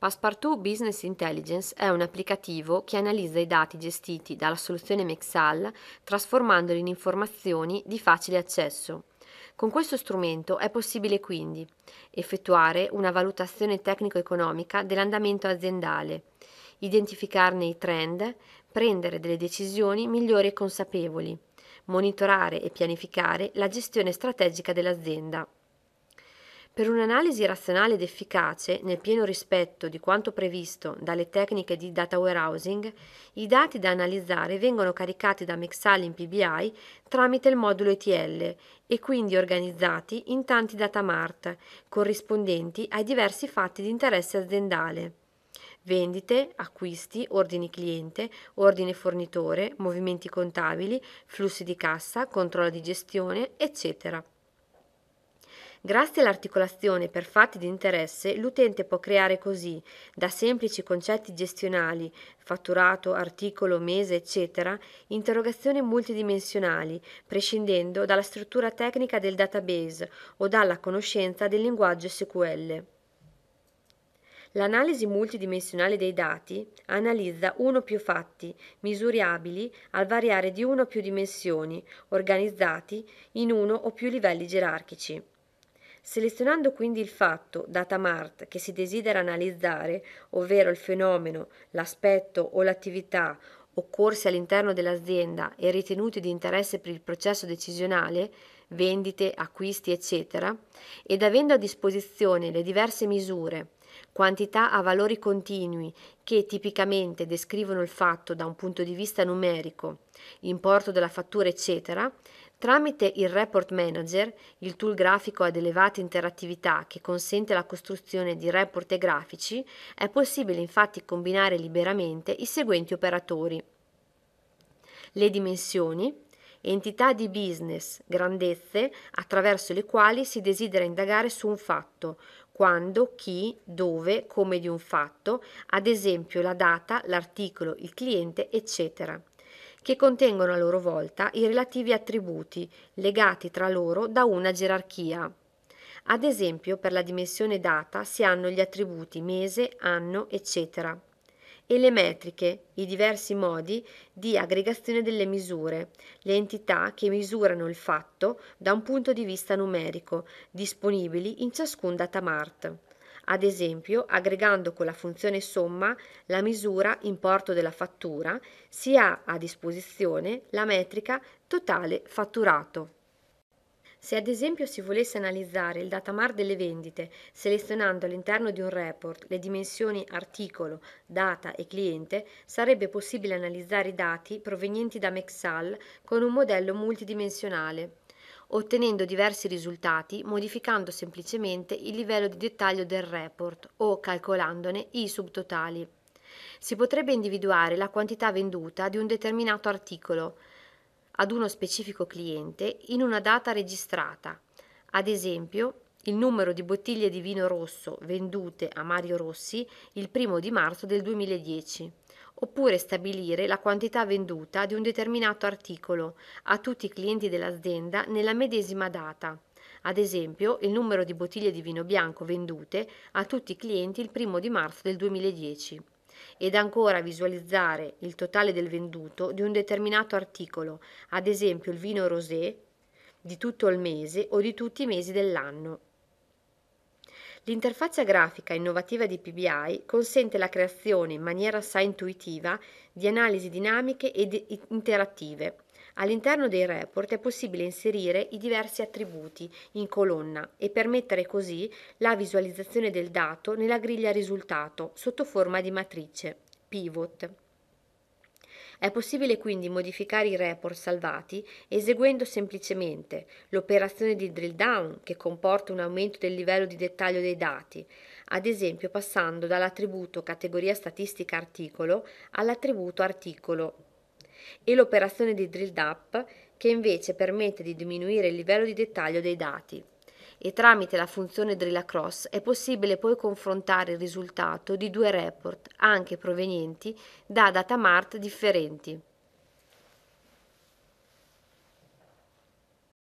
Passepartout Business Intelligence è un applicativo che analizza i dati gestiti dalla soluzione Mexal trasformandoli in informazioni di facile accesso. Con questo strumento è possibile quindi effettuare una valutazione tecnico-economica dell'andamento aziendale, identificarne i trend, prendere delle decisioni migliori e consapevoli, monitorare e pianificare la gestione strategica dell'azienda. Per un'analisi razionale ed efficace, nel pieno rispetto di quanto previsto dalle tecniche di data warehousing, i dati da analizzare vengono caricati da Mexal in PBI tramite il modulo ETL e quindi organizzati in tanti data mart, corrispondenti ai diversi fatti di interesse aziendale vendite, acquisti, ordini cliente, ordine fornitore, movimenti contabili, flussi di cassa, controllo di gestione, eccetera. Grazie all'articolazione per fatti di interesse, l'utente può creare così, da semplici concetti gestionali, fatturato, articolo, mese, eccetera, interrogazioni multidimensionali, prescindendo dalla struttura tecnica del database o dalla conoscenza del linguaggio SQL. L'analisi multidimensionale dei dati analizza uno o più fatti misurabili al variare di uno o più dimensioni, organizzati in uno o più livelli gerarchici. Selezionando quindi il fatto, data Mart, che si desidera analizzare, ovvero il fenomeno, l'aspetto o l'attività occorsi all'interno dell'azienda e ritenuti di interesse per il processo decisionale, vendite, acquisti, eccetera, ed avendo a disposizione le diverse misure, quantità a valori continui che tipicamente descrivono il fatto da un punto di vista numerico, importo della fattura, eccetera, tramite il Report Manager, il tool grafico ad elevata interattività che consente la costruzione di report e grafici, è possibile infatti combinare liberamente i seguenti operatori. Le dimensioni, entità di business, grandezze attraverso le quali si desidera indagare su un fatto, quando, chi, dove, come di un fatto, ad esempio la data, l'articolo, il cliente, eccetera, che contengono a loro volta i relativi attributi legati tra loro da una gerarchia. Ad esempio per la dimensione data si hanno gli attributi mese, anno, eccetera e le metriche, i diversi modi di aggregazione delle misure, le entità che misurano il fatto da un punto di vista numerico, disponibili in ciascun datamart. Ad esempio, aggregando con la funzione somma la misura importo della fattura, si ha a disposizione la metrica totale fatturato. Se ad esempio si volesse analizzare il datamar delle vendite, selezionando all'interno di un report le dimensioni articolo, data e cliente, sarebbe possibile analizzare i dati provenienti da Mexal con un modello multidimensionale ottenendo diversi risultati modificando semplicemente il livello di dettaglio del report o calcolandone i subtotali. Si potrebbe individuare la quantità venduta di un determinato articolo, ad uno specifico cliente in una data registrata, ad esempio il numero di bottiglie di vino rosso vendute a Mario Rossi il 1 di marzo del 2010, oppure stabilire la quantità venduta di un determinato articolo a tutti i clienti dell'azienda nella medesima data, ad esempio il numero di bottiglie di vino bianco vendute a tutti i clienti il 1 di marzo del 2010 ed ancora visualizzare il totale del venduto di un determinato articolo, ad esempio il vino rosé, di tutto il mese o di tutti i mesi dell'anno. L'interfaccia grafica innovativa di PBI consente la creazione in maniera assai intuitiva di analisi dinamiche ed interattive All'interno dei report è possibile inserire i diversi attributi in colonna e permettere così la visualizzazione del dato nella griglia risultato sotto forma di matrice, pivot. È possibile quindi modificare i report salvati eseguendo semplicemente l'operazione di drill down che comporta un aumento del livello di dettaglio dei dati, ad esempio passando dall'attributo categoria statistica articolo all'attributo articolo e l'operazione di drill up che invece permette di diminuire il livello di dettaglio dei dati e tramite la funzione drill across è possibile poi confrontare il risultato di due report anche provenienti da data mart differenti.